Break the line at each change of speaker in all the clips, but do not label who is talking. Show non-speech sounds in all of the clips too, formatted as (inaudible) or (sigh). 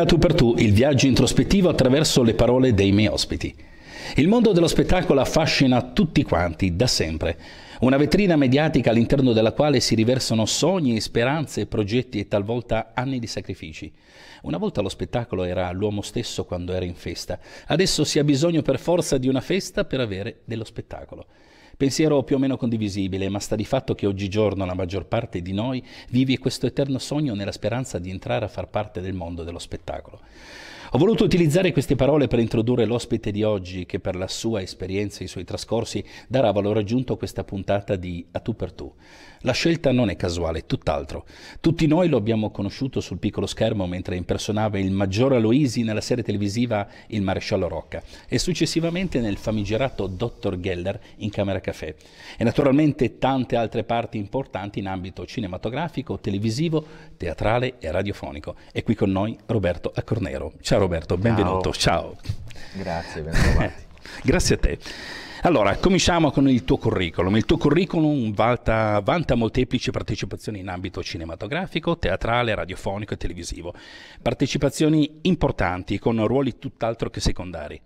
a tu per tu, il viaggio introspettivo attraverso le parole dei miei ospiti. Il mondo dello spettacolo affascina tutti quanti, da sempre. Una vetrina mediatica all'interno della quale si riversano sogni, speranze, progetti e talvolta anni di sacrifici. Una volta lo spettacolo era l'uomo stesso quando era in festa, adesso si ha bisogno per forza di una festa per avere dello spettacolo. Pensiero più o meno condivisibile, ma sta di fatto che oggigiorno la maggior parte di noi vive questo eterno sogno nella speranza di entrare a far parte del mondo dello spettacolo. Ho voluto utilizzare queste parole per introdurre l'ospite di oggi che per la sua esperienza e i suoi trascorsi darà valore aggiunto a questa puntata di A tu per tu. La scelta non è casuale, tutt'altro. Tutti noi lo abbiamo conosciuto sul piccolo schermo mentre impersonava il maggiore Aloisi nella serie televisiva Il maresciallo Rocca e successivamente nel famigerato Dottor Geller in Camera Café e naturalmente tante altre parti importanti in ambito cinematografico, televisivo, teatrale e radiofonico. È qui con noi Roberto Accornero. Ciao Roberto, benvenuto. Ciao.
Grazie, bentrovati.
(laughs) Grazie a te. Allora, cominciamo con il tuo curriculum. Il tuo curriculum vanta, vanta, molteplici partecipazioni in ambito cinematografico, teatrale, radiofonico e televisivo. Partecipazioni importanti con ruoli tutt'altro che secondari.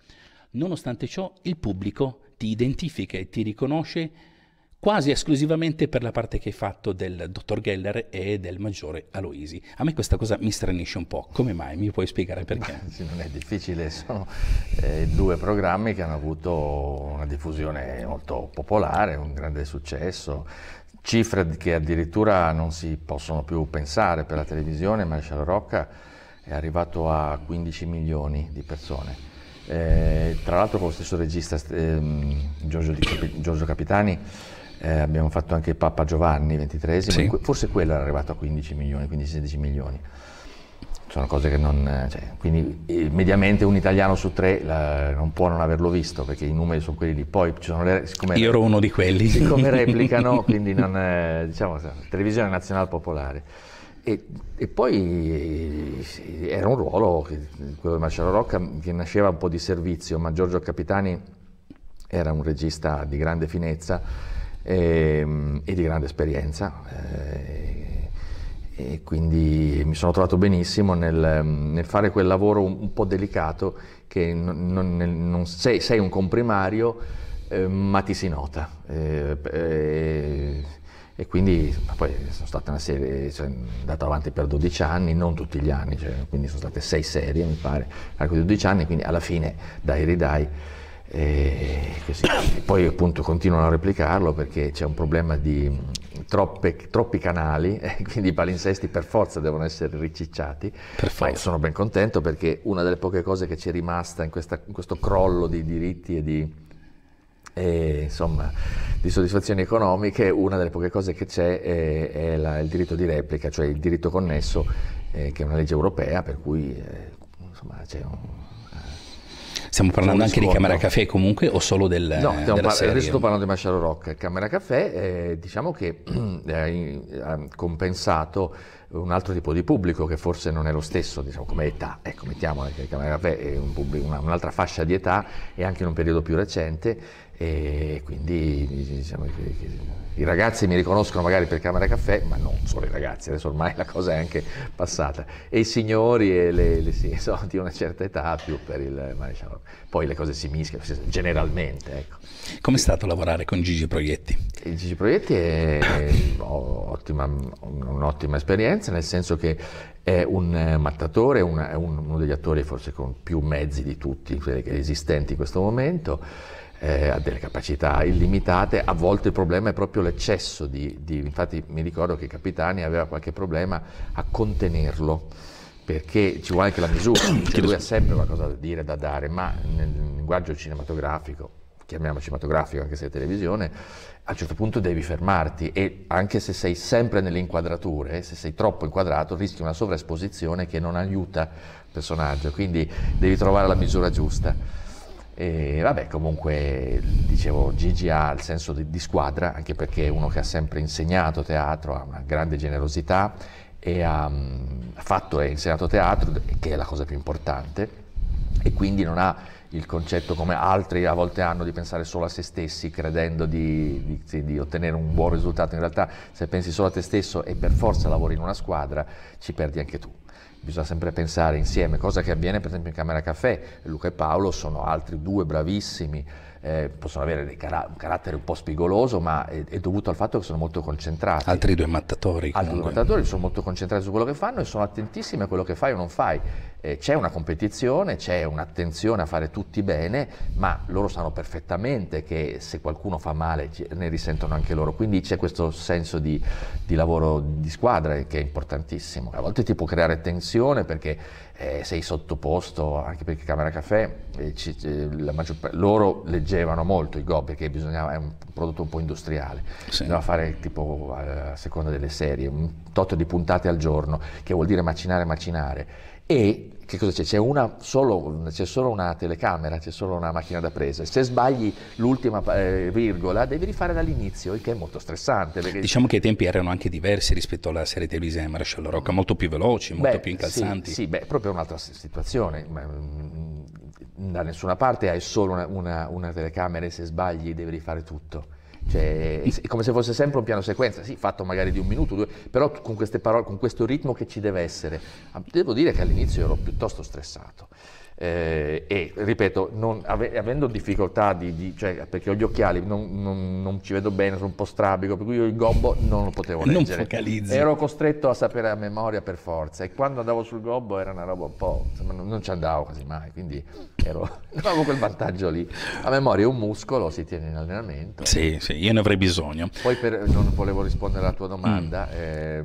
Nonostante ciò, il pubblico ti identifica e ti riconosce quasi esclusivamente per la parte che hai fatto del dottor Geller e del maggiore Aloisi. A me questa cosa mi stranisce
un po', come mai? Mi puoi spiegare (laughs) perché? non è difficile, sono eh, due programmi che hanno avuto una diffusione molto popolare, un grande successo, cifre che addirittura non si possono più pensare per la televisione, Marcello Rocca è arrivato a 15 milioni di persone. Eh, tra l'altro con lo stesso regista eh, Giorgio, Di, Giorgio Capitani eh, abbiamo fatto anche Papa Giovanni XXIII, sì. forse quello era arrivato a 15 milioni, 15-16 milioni. Sono cose che non... Eh, cioè, quindi eh, mediamente un italiano su tre la, non può non averlo visto, perché i numeri sono quelli lì. Poi ci sono le... Io ero uno di quelli. Siccome replicano, (laughs) quindi non... Eh, diciamo, televisione nazionale popolare. E, e, poi era un ruolo, quello di Marcello Rocca, che nasceva un po' di servizio, ma Giorgio Capitani era un regista di grande finezza e, ehm, e di grande esperienza. Eh, e, e quindi mi sono trovato benissimo nel, nel fare quel lavoro un, un po' delicato che non, non, non sei, sei, un comprimario eh, ma ti si nota. Eh, eh e quindi poi sono stata una serie, cioè, andata avanti per 12 anni, non tutti gli anni, cioè, quindi sono state 6 serie mi pare, arco di 12 anni, quindi alla fine dai ridai e poi appunto continuano a replicarlo perché c'è un problema di mm, troppe, troppi canali, (laughs) e quindi i palinsesti per forza devono essere ricicciati. Ma io sono ben contento perché una delle poche cose che ci è rimasta in, questa, in questo crollo di diritti e di, e, insomma, di soddisfazioni economiche, una delle poche cose che c'è è, è la, il diritto di replica, cioè il diritto connesso, eh, che è una legge europea per cui eh, insomma, c'è un
Stiamo parlando anche di Camera Caffè comunque o solo del, no, della par- serie? adesso sto
parlando di Marcello Rock. Camera Caffè eh, diciamo che (clears throat) eh, ha compensato un altro tipo di pubblico che forse non è lo stesso diciamo, come età, ecco mettiamo che Camera Caffè è un pubblico, una, un'altra fascia di età e anche in un periodo più recente e quindi diciamo che, che i ragazzi mi riconoscono magari per Camera Caffè, ma non solo i ragazzi, adesso ormai la cosa è anche passata, e i signori e le, le sì, (laughs) so, di una certa età più per il maresciallo. Poi le cose si mischiano, generalmente. Ecco. è stato lavorare con Gigi Proietti? E Gigi Proietti è un'ottima esperienza, nel senso che è un mattatore, un, è uno degli attori forse con più mezzi di tutti quelli esistenti in questo momento eh, ha delle capacità illimitate, a volte il problema è proprio l'eccesso di, di, infatti mi ricordo che Capitani aveva qualche problema a contenerlo, perché ci vuole anche la misura, (coughs) cioè lui ha sempre qualcosa da dire, da dare, ma nel linguaggio cinematografico chiamiamolo cinematografico anche se è televisione, a un certo punto devi fermarti e anche se sei sempre nelle inquadrature, eh, se sei troppo inquadrato, rischi una sovraesposizione che non aiuta il personaggio, quindi devi trovare la misura giusta. E vabbè, comunque, dicevo, Gigi ha il senso di, di, squadra, anche perché è uno che ha sempre insegnato teatro, ha una grande generosità e ha mm, fatto e insegnato teatro, che è la cosa più importante, e quindi non ha il concetto come altri a volte hanno di pensare solo a se stessi credendo di, di, di, ottenere un buon risultato. In realtà se pensi solo a te stesso e per forza lavori in una squadra ci perdi anche tu bisogna sempre pensare insieme, cosa che avviene per esempio in Camera Caffè, Luca e Paolo sono altri due bravissimi eh, possono avere cara- un carattere un po' spigoloso, ma è, è, dovuto al fatto che sono molto concentrati. Altri due mattatori. Altri comunque. due mattatori sono molto concentrati su quello che fanno e sono attentissimi a quello che fai o non fai. Eh, c'è una competizione, c'è un'attenzione a fare tutti bene, ma loro sanno perfettamente che se qualcuno fa male ne risentono anche loro. Quindi c'è questo senso di, di lavoro di squadra che è importantissimo. A volte ti può creare tensione perché eh, sei sottoposto, anche perché Camera Caffè, eh, ci, eh, loro leggendo spingevano molto i Go perché bisognava, è un prodotto un po' industriale, sì. bisognava fare tipo a seconda delle serie, un tot di puntate al giorno, che vuol dire macinare, macinare. E che cosa c'è? C'è, una solo, c'è solo una telecamera, c'è solo una macchina da presa. Se sbagli l'ultima eh, virgola devi rifare dall'inizio, il che è molto stressante. Diciamo
che i tempi erano anche diversi rispetto alla serie televisiva di Marcello Rocca, molto più veloci, molto beh, più incalzanti. Sì,
sì, beh, proprio un'altra situazione. Mm, da nessuna parte hai solo una, una, una telecamera e se sbagli devi rifare tutto. Cioè, è come se fosse sempre un piano sequenza, sì, fatto magari di un minuto, due, però con queste parole, con questo ritmo che ci deve essere. Ah, devo dire che all'inizio ero piuttosto stressato. Eh, e ripeto, non, ave, avendo difficoltà di, di, cioè, perché ho gli occhiali, non, non, non, ci vedo bene, sono un po' strabico, per cui io il gobbo non lo potevo leggere. Non focalizzi. Ero costretto a sapere a memoria per forza e quando andavo sul gobbo era una roba un po', insomma, non, ci andavo quasi mai, quindi ero, (laughs) avevo quel vantaggio lì. A memoria è un muscolo, si tiene in allenamento.
Sì, sì, io ne avrei bisogno.
Poi per, non volevo rispondere alla tua domanda. Mm. Eh,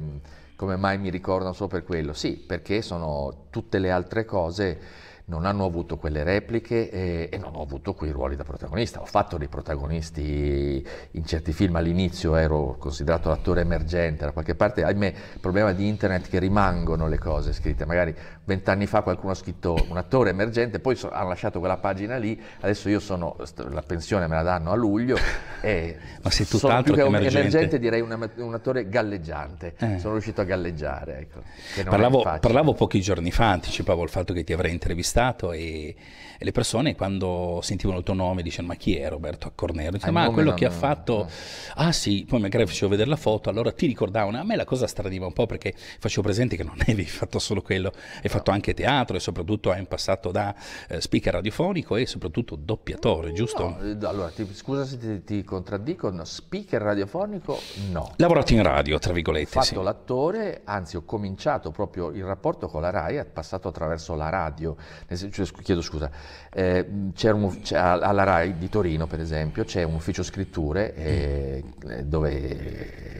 come mai mi ricordano solo per quello? Sì, perché sono tutte le altre cose non hanno avuto quelle repliche e, e, non ho avuto quei ruoli da protagonista. Ho fatto dei protagonisti in certi film all'inizio, ero considerato l'attore emergente da qualche parte, ahimè, il problema di internet che rimangono le cose scritte, magari vent'anni fa qualcuno ha scritto un attore emergente, poi so, hanno lasciato quella pagina lì, adesso io sono, la pensione me la danno a luglio (laughs) e Ma sei sono più che, emergente. emergente direi un, un attore galleggiante, eh. sono riuscito a galleggiare. Ecco, parlavo, parlavo pochi giorni
fa, anticipavo il fatto che ti avrei intervistato intervistato e, e, le persone quando sentivano il tuo nome dicevano ma chi è Roberto Accornero? Dicevano, ma quello che ha fatto, no. ah sì, poi magari facevo vedere la foto, allora ti ricordavano, a me la cosa straniva un po' perché facevo presente che non (laughs) avevi fatto solo quello, hai no. fatto anche teatro e soprattutto hai passato da eh, speaker radiofonico e soprattutto doppiatore,
giusto? No, eh, allora ti, scusa se ti, ti contraddico, no, speaker radiofonico no. Lavorato in radio, tra virgolette. Ho fatto sì. l'attore, anzi ho cominciato proprio il rapporto con la RAI, è passato attraverso la radio eh, cioè, chiedo scusa, eh, un, alla RAI di Torino per esempio c'è un ufficio scritture eh, eh dove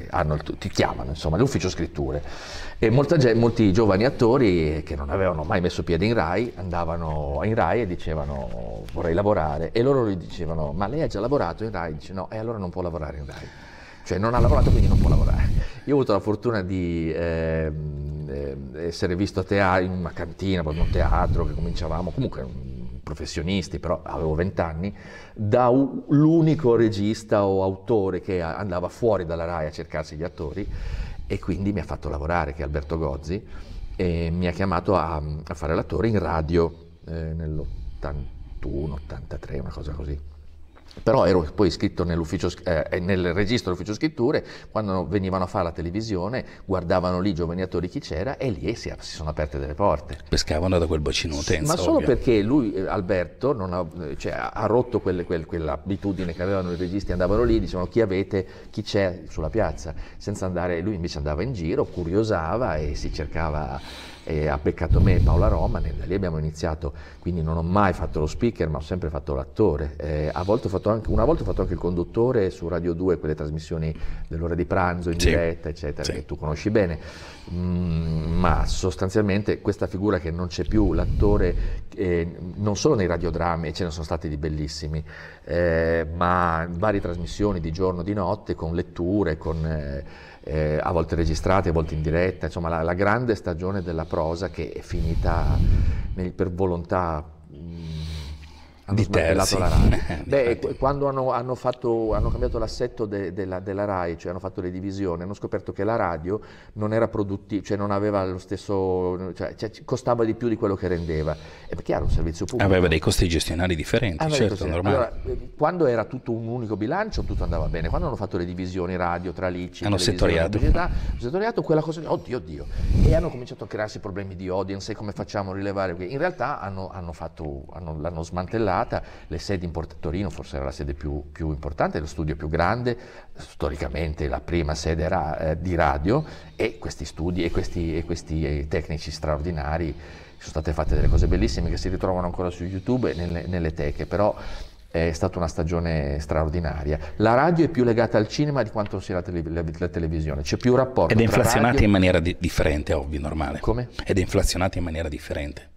eh, hanno, ti chiamano, insomma, l'ufficio scritture e molta, molti giovani attori che non avevano mai messo piede in RAI andavano in RAI e dicevano vorrei lavorare e loro gli dicevano ma lei ha già lavorato in RAI? Dice no, e allora non può lavorare in RAI, cioè non ha lavorato quindi non può lavorare. Io ho avuto la fortuna di... Eh, eh, essere visto a teatro, in una cantina, proprio un teatro che cominciavamo, comunque professionisti, però avevo vent'anni, da u- l'unico regista o autore che a- andava fuori dalla RAI a cercarsi gli attori e quindi mi ha fatto lavorare, che è Alberto Gozzi, e mi ha chiamato a, a fare l'attore in radio eh, nell'81-83, una cosa così però ero poi iscritto eh, eh, nel registro dell'ufficio scritture, quando venivano a fare la televisione guardavano lì i giovani attori chi c'era e lì si, si, sono aperte delle porte. Pescavano da quel bacino utenza. Ma solo ovvio. perché lui, eh, Alberto, ha, eh, cioè, ha, rotto quelle, quel, quell'abitudine che avevano i registi, andavano lì, dicevano chi avete, chi c'è sulla piazza, senza andare, lui invece andava in giro, curiosava e si cercava e ha beccato me e Paola Roman e da lì abbiamo iniziato, quindi non ho mai fatto lo speaker ma ho sempre fatto l'attore, eh, fatto anche, una volta ho fatto anche il conduttore su Radio 2, quelle trasmissioni dell'ora di pranzo in sì. diretta eccetera sì. che tu conosci bene, mm, ma sostanzialmente questa figura che non c'è più, l'attore eh, non solo nei radiodrammi, ce ne sono stati di bellissimi, eh, ma in varie trasmissioni di giorno, di notte, con letture, con... Eh, eh, a volte registrate, a volte in diretta, insomma la, la grande stagione della prosa che è finita nel, per volontà mh, hanno di terzi. la RAI. (laughs) Beh, quando hanno, hanno, fatto, hanno cambiato l'assetto de, della, della, RAI, cioè hanno fatto le divisioni, hanno scoperto che la radio non era produttiva, cioè non aveva lo stesso, cioè, cioè, costava di più di quello che rendeva. E eh, perché un servizio pubblico. Aveva dei
costi gestionali differenti, aveva certo, normale. Allora,
ehm, quando era tutto un unico bilancio tutto andava bene, quando hanno fatto le divisioni radio, tralicci, hanno settoriato. Pubblicità, settoriato quella cosa, oddio, oddio. E hanno cominciato a crearsi problemi di audience e come facciamo a rilevare. In realtà hanno, hanno fatto, l'hanno smantellato stata, le sedi in Port- Torino forse era la sede più, più, importante, lo studio più grande, storicamente la prima sede ra- eh, di radio e questi studi e questi, e questi eh, tecnici straordinari, sono state fatte delle cose bellissime che si ritrovano ancora su YouTube e nelle, nelle teche, però è stata una stagione straordinaria. La radio è più legata al cinema di quanto sia la, tele- la, la televisione, c'è più rapporto. Ed è inflazionata radio... in
maniera di- differente, ovvio, normale. Come? Ed è inflazionata in maniera differente.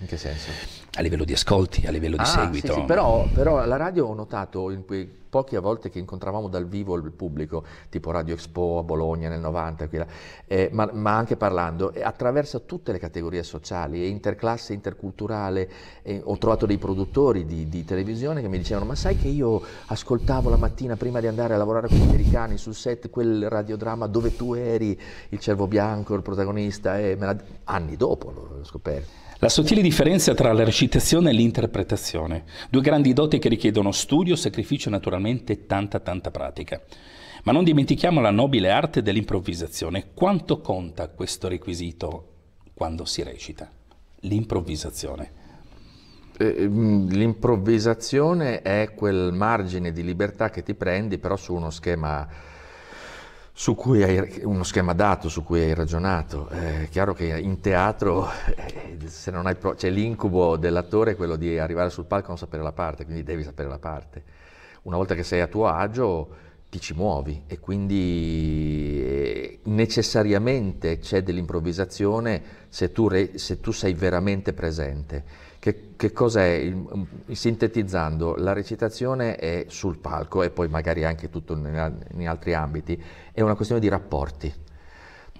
In che senso? a livello di ascolti, a livello di ah, seguito. Sì, sì, però,
però, alla radio ho notato in quei poche volte che incontravamo dal vivo il pubblico, tipo Radio Expo a Bologna nel 90, qui, eh, ma, ma, anche parlando, eh, attraverso tutte le categorie sociali, interclasse, interculturale, eh, ho trovato dei produttori di, di, televisione che mi dicevano ma sai che io ascoltavo la mattina prima di andare a lavorare con gli americani sul set quel radiodramma dove tu eri, il cervo bianco, il protagonista, e me la... anni dopo l'ho scoperto.
La sottile differenza tra la recitazione e l'interpretazione, due grandi doti che richiedono studio, sacrificio e naturalmente veramente tanta tanta pratica. Ma non dimentichiamo la nobile arte dell'improvvisazione. Quanto conta questo requisito quando si recita?
L'improvvisazione. Eh, ehm, l'improvvisazione è quel margine di libertà che ti prendi però su uno schema, su hai, uno schema dato su cui hai ragionato. È chiaro che in teatro eh, se non hai, c'è cioè l'incubo dell'attore quello di arrivare sul palco e non sapere la parte, quindi devi sapere la parte una volta che sei a tuo agio ti ci muovi e quindi eh, necessariamente c'è dell'improvvisazione se tu, re, se tu sei veramente presente. Che, che cos'è? Mm, sintetizzando, la recitazione è sul palco e poi magari anche tutto in, in altri ambiti, è una questione di rapporti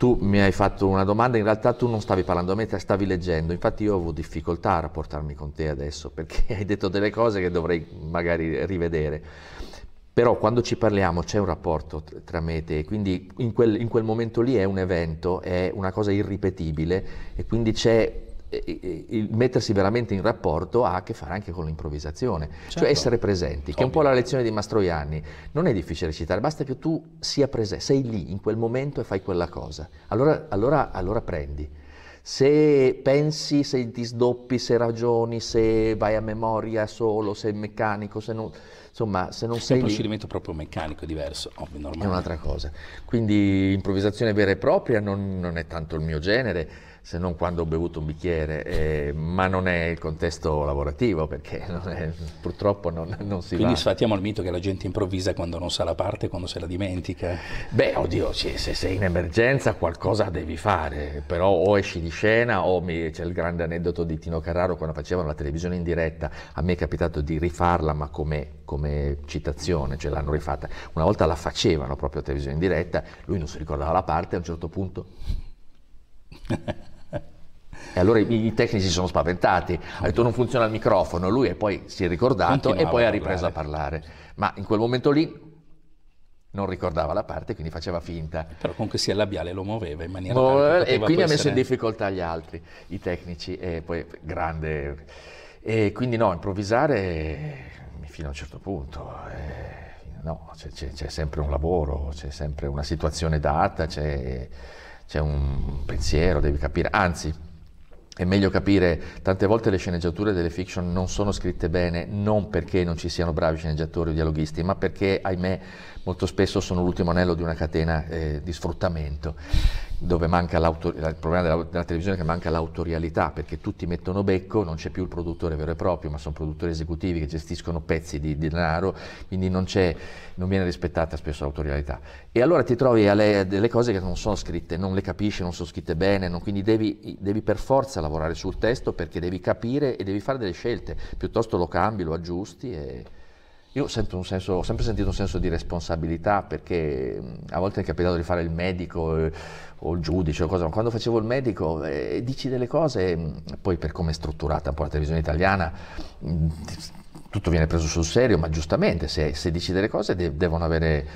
tu mi hai fatto una domanda, in realtà tu non stavi parlando a me, stavi leggendo, infatti io ho difficoltà a rapportarmi con te adesso (laughs) perché hai detto delle cose che dovrei magari rivedere. Però quando ci parliamo c'è un rapporto tra me e te, quindi in quel, in quel momento lì è un evento, è una cosa irripetibile e quindi c'è il mettersi veramente in rapporto ha a che fare anche con l'improvvisazione, cioè certo. cioè essere presenti, Obvio. che è un po' la lezione di Mastroianni. Non è difficile citare, basta che tu sia presente, sei lì in quel momento e fai quella cosa. Allora, allora, allora prendi. Se pensi, se ti sdoppi, se ragioni, se vai a memoria solo, se è meccanico, se non insomma, se non sei. È un procedimento lì, proprio meccanico, diverso, ovvio, normale. È un'altra cosa. Quindi improvvisazione vera e propria non, non è tanto il mio genere se non quando ho bevuto un bicchiere, eh, ma non è il contesto lavorativo perché (laughs) non è, purtroppo non,
non si Quindi va. sfattiamo il mito che la gente improvvisa quando non sa la parte, quando se la dimentica. Beh, oddio,
se, sei in emergenza qualcosa devi fare, però o esci di scena o mi, c'è il grande aneddoto di Tino Carraro quando facevano la televisione in diretta, a me è capitato di rifarla ma come, come citazione, cioè l'hanno rifatta. Una volta la facevano proprio a televisione in diretta, lui non si ricordava la parte, a un certo punto... (laughs) E allora i, i tecnici sono spaventati, ha detto non funziona il microfono, lui e poi si è ricordato Continuava e poi ha ripreso a parlare. Ma in quel momento lì non ricordava la parte, quindi faceva finta. Però comunque sia il labiale lo muoveva in maniera muoveva, E quindi ha messo essere... in difficoltà gli altri, i tecnici, e poi grande... E quindi no, improvvisare eh, fino a un certo punto... Eh, no, c'è, c'è, c'è, sempre un lavoro, c'è sempre una situazione data, c'è, c'è un pensiero, devi capire. Anzi, è meglio capire, tante volte le sceneggiature delle fiction non sono scritte bene non perché non ci siano bravi sceneggiatori o dialoghisti, ma perché, ahimè, molto spesso sono l'ultimo anello di una catena eh, di sfruttamento, dove manca il problema della, della, televisione è che manca l'autorialità, perché tutti mettono becco, non c'è più il produttore vero e proprio, ma sono produttori esecutivi che gestiscono pezzi di, di denaro, quindi non, non, viene rispettata spesso l'autorialità. E allora ti trovi a, delle cose che non sono scritte, non le capisci, non sono scritte bene, non, quindi devi, devi, per forza lavorare sul testo perché devi capire e devi fare delle scelte, piuttosto lo cambi, lo aggiusti. E, io senso, ho sempre sentito un senso di responsabilità perché a volte è capitato di fare il medico eh, o il giudice o cosa, ma quando facevo il medico eh, dici delle cose, poi per come è strutturata un po' la televisione italiana, tutto viene preso sul serio, ma giustamente se, se dici delle cose de- devono avere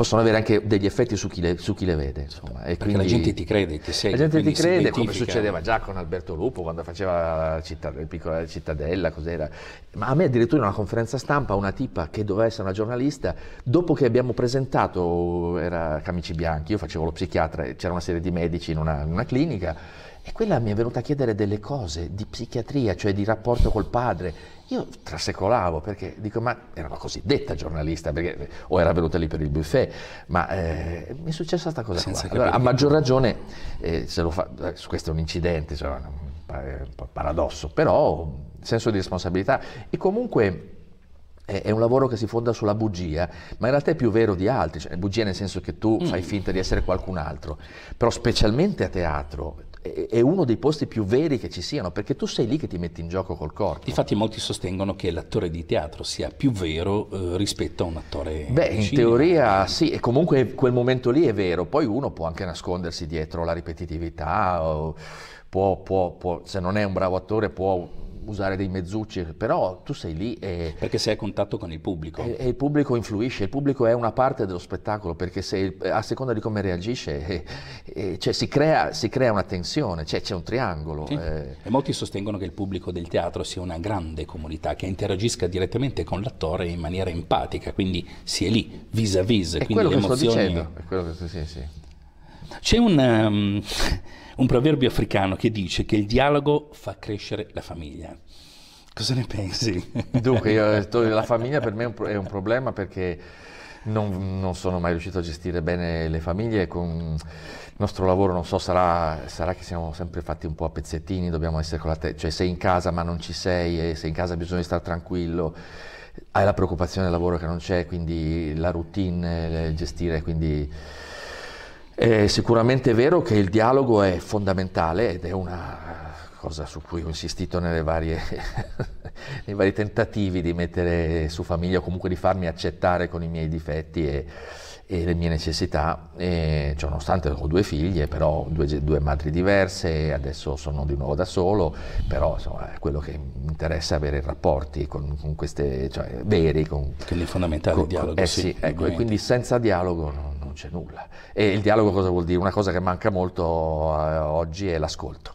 possono avere anche degli effetti su chi le, su chi le vede. Insomma. E Perché quindi, la gente ti crede, ti segue. La gente ti crede, come succedeva già con Alberto Lupo quando faceva città, piccolo cittadella, cos'era. Ma a me addirittura in una conferenza stampa una tipa che doveva essere una giornalista, dopo che abbiamo presentato, era Camici Bianchi, io facevo lo psichiatra, c'era una serie di medici in una, in una clinica, e quella mi è venuta a chiedere delle cose di psichiatria, cioè di rapporto col padre. Io trasecolavo perché dico, ma era la cosiddetta giornalista, perché, o era venuta lì per il buffet, ma eh, mi è successa questa cosa qua. Allora, a maggior ragione, eh, fa, eh, questo è un incidente, cioè, un paradosso, però senso di responsabilità. E comunque è un lavoro che si fonda sulla bugia, ma in realtà è più vero di altri, cioè bugia nel senso che tu mm. fai finta di essere qualcun altro, però specialmente a teatro è uno dei posti più veri che ci siano, perché tu sei lì che ti metti in gioco col corpo. Infatti molti sostengono che l'attore di teatro sia più
vero eh, rispetto a un attore
Beh, in teoria sì, e comunque quel momento lì è vero, poi uno può anche nascondersi dietro la ripetitività, può, può, può, se non è un bravo attore può usare dei mezzucci, però tu sei lì e... Perché sei a contatto con il pubblico. E, e il pubblico influisce, il pubblico è una parte dello spettacolo, perché se, a seconda di come reagisce, e, eh, eh, cioè, si, crea, si, crea, una tensione, cioè c'è un triangolo. Sì. Eh.
E molti sostengono che il pubblico del teatro sia una grande comunità, che interagisca direttamente con l'attore in maniera empatica, quindi si è lì, vis-à-vis. -vis, è, quello che emozioni... è
quello che sto dicendo, sì, sì.
C'è un... Um un proverbio africano che dice che il dialogo fa crescere la famiglia.
Cosa ne pensi? Dunque, io, (laughs) la famiglia per me è un, è un problema perché non, non, sono mai riuscito a gestire bene le famiglie. Con il nostro lavoro, non so, sarà, sarà che siamo sempre fatti un po' a pezzettini, dobbiamo essere con la testa, cioè sei in casa ma non ci sei, e sei in casa bisogna stare tranquillo hai la preoccupazione del lavoro che non c'è, quindi la routine, gestire, quindi è sicuramente vero che il dialogo è fondamentale ed è una cosa su cui ho insistito varie, (laughs) nei vari tentativi di mettere su famiglia o comunque di farmi accettare con i miei difetti e, e le mie necessità, e, cioè, nonostante ho due figlie, però due, due, madri diverse, adesso sono di nuovo da solo, però insomma, è quello che mi interessa avere rapporti con, con queste, cioè, veri. Con, che è fondamentale con, il dialogo. Eh sì, sì ecco, e quindi senza dialogo non, c'è nulla. E il dialogo cosa vuol dire? Una cosa che manca molto eh, oggi è l'ascolto.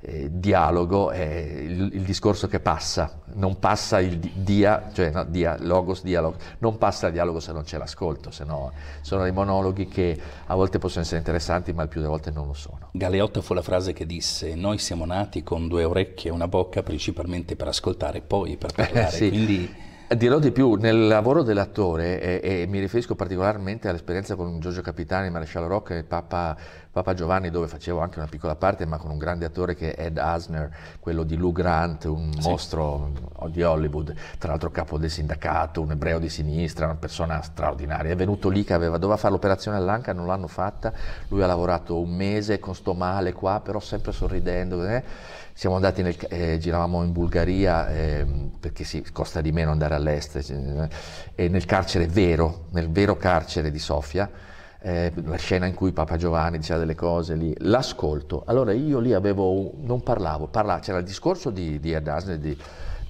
Eh, dialogo è il, il, discorso che passa, non passa il dia, cioè no, dia, logos, dialogo, non passa il dialogo se non c'è l'ascolto, se no sono dei monologhi che a volte possono essere interessanti ma il più delle volte non lo sono. Galeotto fu la frase che disse noi siamo nati con due orecchie e una bocca principalmente per ascoltare e poi per (laughs) parlare, eh, sì. quindi Dirò di più, nel lavoro dell'attore, e, e mi riferisco particolarmente all'esperienza con Giorgio Capitani, Maresciallo Rocca e Papa Papa Giovanni dove facevo anche una piccola parte ma con un grande attore che è Ed Asner, quello di Lou Grant, un sì. mostro di Hollywood, tra l'altro capo del sindacato, un ebreo di sinistra, una persona straordinaria. È venuto lì che aveva, doveva fare l'operazione all'anca, non l'hanno fatta, lui ha lavorato un mese con sto male qua, però sempre sorridendo. Eh? Siamo andati, nel, eh, giravamo in Bulgaria eh, perché sì, costa di meno andare all'est, eh, e nel carcere vero, nel vero carcere di Sofia eh, la scena in cui Papa Giovanni diceva delle cose lì, l'ascolto. Allora io lì avevo, non parlavo, parlavo c'era il discorso di, di Adasne, di,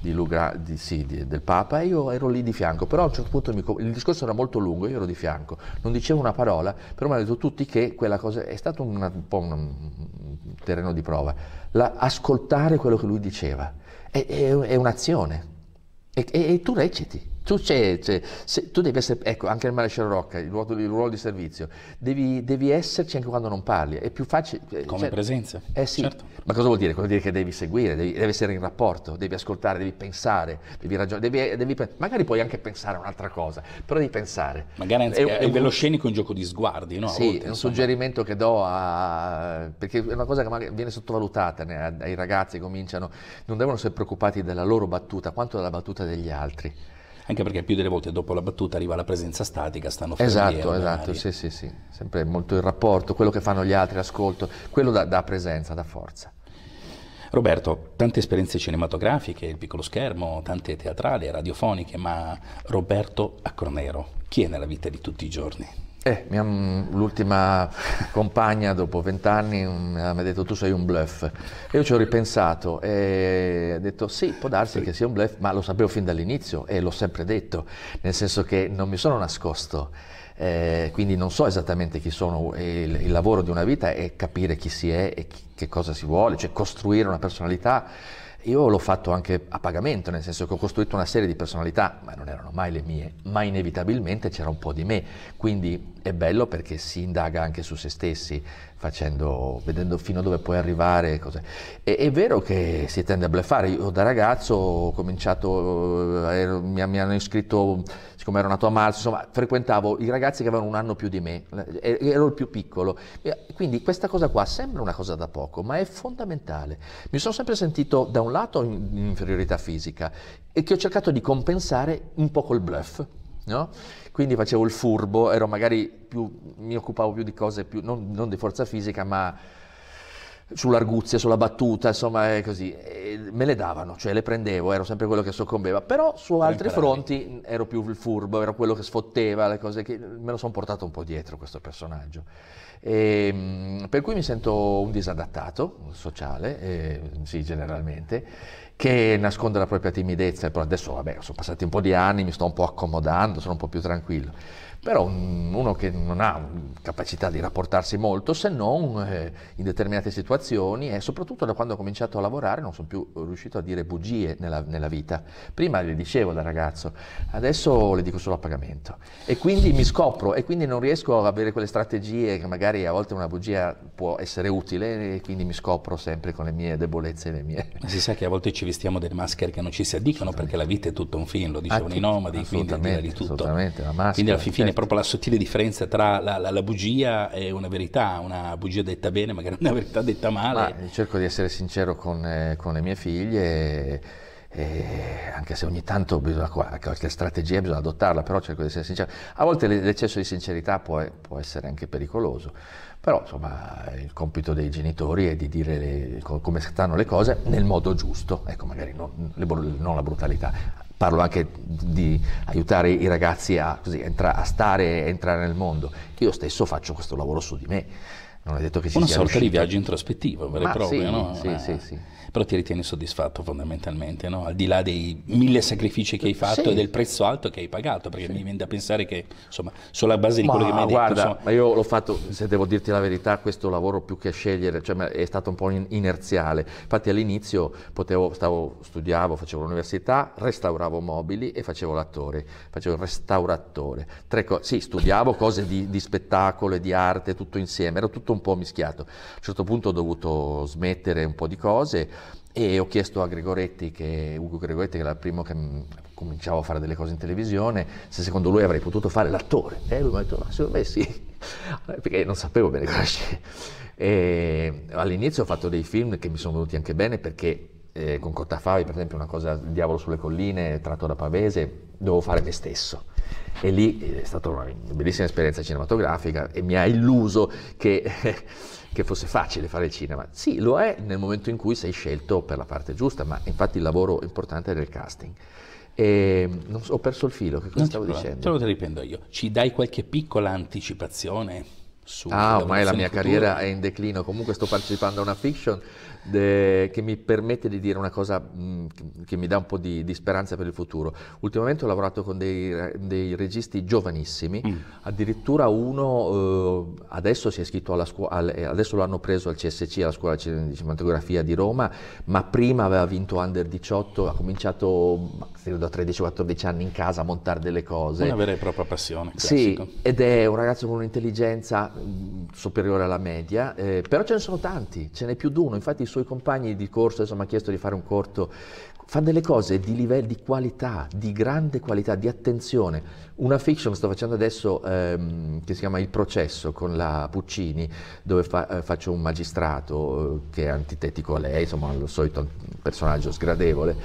di Lugra, di, sì, di, del Papa e io ero lì di fianco, però a un certo punto mi, il discorso era molto lungo, io ero di fianco, non dicevo una parola, però mi hanno detto tutti che quella cosa è stato una, un po' un, un, terreno di prova, la, ascoltare quello che lui diceva è, è, è un'azione e, e, e tu reciti. Tu, c'è, c'è, se, tu devi essere, ecco, anche il maresciallo Rocca, il ruolo, il ruolo di servizio, devi, devi, esserci anche quando non parli, è più facile. Eh, Come cioè, presenza. Eh sì, certo. ma cosa vuol dire? Vuol dire che devi seguire, devi, devi, essere in rapporto, devi ascoltare, devi pensare, devi ragionare, devi, devi, magari puoi anche pensare a un'altra cosa, però devi pensare. Magari anzi, è, è, è un veloscenico
un gioco di sguardi,
no? Sì, volte, è un insomma. suggerimento che do a... perché è una cosa che viene sottovalutata ai ragazzi che cominciano, non devono essere preoccupati della loro battuta quanto della battuta degli altri anche perché più delle volte dopo la battuta arriva la presenza statica, stanno fermi. Esatto, esatto, sì, sì, sì, sempre molto il rapporto, quello che fanno gli altri, l'ascolto, quello da, dà presenza, da forza.
Roberto, tante esperienze cinematografiche, il piccolo schermo, tante teatrali, radiofoniche, ma Roberto Acronero, chi è nella vita di tutti i giorni?
Eh, mia, mm, l'ultima compagna dopo vent'anni mm, mi ha detto tu sei un bluff e io ci ho ripensato e ho detto sì, può darsi sì. che sia un bluff, ma lo sapevo fin dall'inizio e l'ho sempre detto, nel senso che non mi sono nascosto. Eh, quindi non so esattamente chi sono, eh, il, il, lavoro di una vita è capire chi si è e chi, che cosa si vuole, cioè costruire una personalità io l'ho fatto anche a pagamento, nel senso che ho costruito una serie di personalità, ma non erano mai le mie, ma inevitabilmente c'era un po' di me. Quindi è bello perché si indaga anche su se stessi, facendo, vedendo fino a dove puoi arrivare. E, è vero che si tende a bleffare. Io da ragazzo ho cominciato, eh, ero, mi, mi, hanno iscritto, siccome ero nato a marzo, insomma, frequentavo i ragazzi che avevano un anno più di me, eh, eh, ero il più piccolo. Quindi questa cosa qua sembra una cosa da poco, ma è fondamentale. Mi sono sempre sentito da un lato in inferiorità fisica e che ho cercato di compensare un po' col bluff. No? Quindi facevo il furbo, ero magari più, mi occupavo più di cose, più, non, non di forza fisica, ma sull'arguzia, sulla battuta, insomma, è così. E me le davano, cioè le prendevo, ero sempre quello che soccombeva. Però su altri fronti ero più il furbo, ero quello che sfotteva, le cose che... Me lo sono portato un po' dietro questo personaggio. E, ehm, per cui mi sento un disadattato sociale, eh, sì, generalmente, che nasconde la propria timidezza, però adesso vabbè, sono passati un po' di anni, mi sto un po' accomodando, sono un po' più tranquillo però uno che non ha capacità di rapportarsi molto se non eh, in determinate situazioni e soprattutto da quando ho cominciato a lavorare non sono più riuscito a dire bugie nella, nella vita. Prima le dicevo da ragazzo, adesso le dico solo a pagamento e quindi mi scopro e quindi non riesco a avere quelle strategie che magari a volte una bugia può essere utile e quindi mi scopro sempre con le mie debolezze e le mie... Ma si sa che a volte ci vestiamo delle maschere che non ci si addicano perché la vita è tutto un film, lo dicevano i nomadi, quindi
di tutto. Assolutamente, la maschera. Quindi alla fine proprio la sottile differenza tra la, la, la, bugia e una verità, una bugia detta bene, magari una verità detta male.
Ma cerco di essere sincero con, eh, con le mie figlie. E anche se ogni tanto bisogna, qualche strategia bisogna adottarla, però cerco di essere sincero. A volte l'eccesso di sincerità può, può essere anche pericoloso, però insomma il compito dei genitori è di dire le, come stanno le cose nel modo giusto, ecco magari non, le, non la brutalità parlo anche di aiutare i ragazzi a, così, entra, a stare, a entrare nel mondo, io stesso faccio questo lavoro su di me. Non è detto che si Una sia sorta riuscito. di viaggio introspettivo, vero e proprio, sì, no? Sì, eh. sì, sì però ti
ritieni soddisfatto fondamentalmente, no? al di là dei mille sacrifici che hai eh, fatto sì. e del prezzo alto che hai pagato, perché sì. mi viene da pensare che insomma, solo base di ma quello che mi hai guarda, detto... Insomma... Ma
io l'ho fatto, se devo dirti la verità, questo lavoro più che scegliere, cioè, è stato un po' inerziale, infatti all'inizio studiavo, facevo l'università, restauravo mobili e facevo l'attore, facevo il restauratore, Tre co- sì, studiavo (laughs) cose di, di spettacolo e di arte, tutto insieme, era tutto un po' mischiato, a un certo punto ho dovuto smettere un po' di cose, e ho chiesto a Gregoretti, che, Ugo Gregoretti, che era il primo che mm, cominciavo a fare delle cose in televisione, se secondo lui avrei potuto fare l'attore. E eh, lui mi ha detto, ma secondo me sì, (laughs) perché non sapevo bene cosa c'è. All'inizio ho fatto dei film che mi sono venuti anche bene perché eh, con Cottafavi, per esempio, una cosa, Il diavolo sulle colline, tratto da Pavese, dovevo fare me stesso. E lì eh, è stata una bellissima esperienza cinematografica e mi ha illuso che... (laughs) che fosse facile fare il cinema. Sì, lo è nel momento in cui sei scelto per la parte giusta, ma infatti il lavoro importante è del casting. E, ehm, so, ho perso il filo, che cosa stavo dicendo? Te
lo riprendo io. Ci dai qualche piccola anticipazione? Su ah, ormai la mia futura? carriera è
in declino, comunque sto partecipando a una fiction de, che mi permette di dire una cosa mh, mm, che, mi dà un po' di, di, speranza per il futuro. Ultimamente ho lavorato con dei, dei registi giovanissimi, mm. addirittura uno eh, adesso si è iscritto alla scuola, eh, adesso lo hanno preso al CSC, alla scuola di cinematografia di Roma, ma prima aveva vinto Under 18, ha cominciato credo a 13-14 anni in casa a montare delle cose. Una vera e propria passione. Classico. Sì, ed è un ragazzo con un'intelligenza mm, superiore alla media, eh, però ce ne sono tanti, ce n'è più di uno, infatti il suo suoi compagni di corso, insomma, ha chiesto di fare un corto, fa delle cose di livello, di qualità, di grande qualità, di attenzione. Una fiction sto facendo adesso ehm, che si chiama Il processo con la Puccini, dove fa, eh, faccio un magistrato eh, che è antitetico a lei, insomma, lo solito personaggio sgradevole.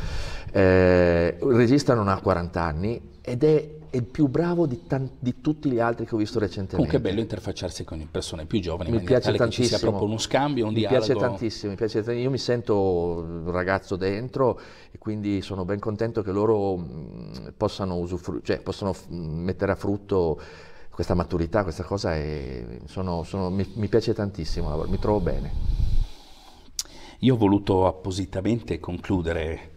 Eh, il regista non ha 40 anni ed è è il più bravo di, tan- di, tutti gli altri che ho visto recentemente. Comunque è
bello interfacciarsi con persone più giovani, mi piace tantissimo. che ci sia proprio uno scambio, un mi dialogo. Piace tantissimo,
mi piace tantissimo, io mi sento un ragazzo dentro e quindi sono ben contento che loro mm, possano, usufru- cioè, possano f- mettere a frutto questa maturità, questa cosa, è, sono, sono, mi, mi piace tantissimo, mi trovo bene. Io ho voluto appositamente
concludere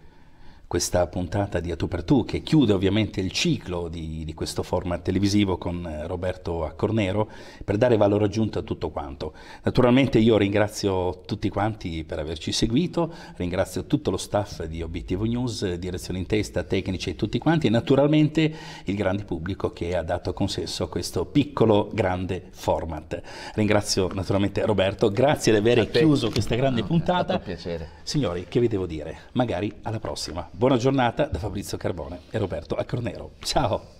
questa puntata di A Tu per Tu che chiude ovviamente il ciclo di, di questo format televisivo con eh, Roberto Accornero per dare valore aggiunto a tutto quanto. Naturalmente io ringrazio tutti quanti per averci seguito, ringrazio tutto lo staff di Obiettivo News, direzione in testa, tecnici e tutti quanti e naturalmente il grande pubblico che ha dato consenso a questo piccolo grande format. Ringrazio naturalmente Roberto, grazie di aver chiuso questa grande no, puntata. È stato un piacere. Signori, che vi devo dire? Magari alla prossima. Buona giornata da Fabrizio Carbone e Roberto Accornero. Ciao!